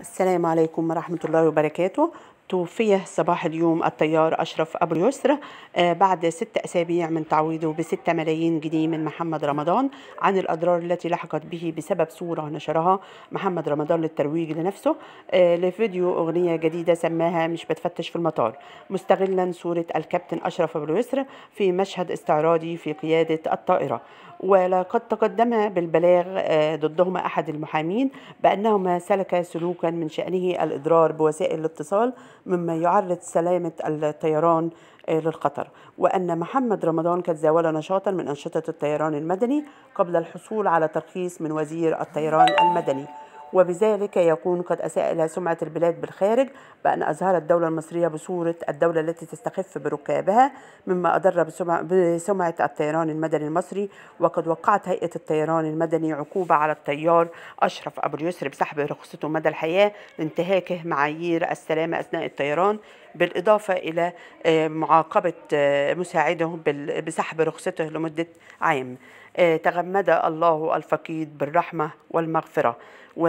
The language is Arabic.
السلام عليكم ورحمة الله وبركاته توفي صباح اليوم الطيار أشرف أبو اليسر آه، بعد ست أسابيع من تعويضه بستة ملايين جنيه من محمد رمضان عن الأضرار التي لحقت به بسبب صورة نشرها محمد رمضان للترويج لنفسه آه، لفيديو أغنية جديدة سماها مش بتفتش في المطار مستغلا صورة الكابتن أشرف أبو اليسر في مشهد استعراضي في قيادة الطائرة ولقد تقدم بالبلاغ آه، ضدهما أحد المحامين بأنهما سلكا سلوكا من شأنه الإضرار بوسائل الاتصال مما يعرض سلامة الطيران آه، للخطر وأن محمد رمضان قد زاول نشاطا من أنشطة الطيران المدني قبل الحصول على ترخيص من وزير الطيران المدني وبذلك يكون قد أساء إلى سمعة البلاد بالخارج بأن أظهر الدولة المصرية بصورة الدولة التي تستخف بركابها مما أضر بسمعة الطيران المدني المصري وقد وقعت هيئة الطيران المدني عقوبة على الطيار أشرف أبو اليسر بسحب رخصته مدى الحياة لانتهاكه معايير السلامة أثناء الطيران بالإضافة إلى آه، معاقبة آه، مساعده بسحب رخصته لمدة عام آه، تغمد الله الفقيد بالرحمة والمغفرة و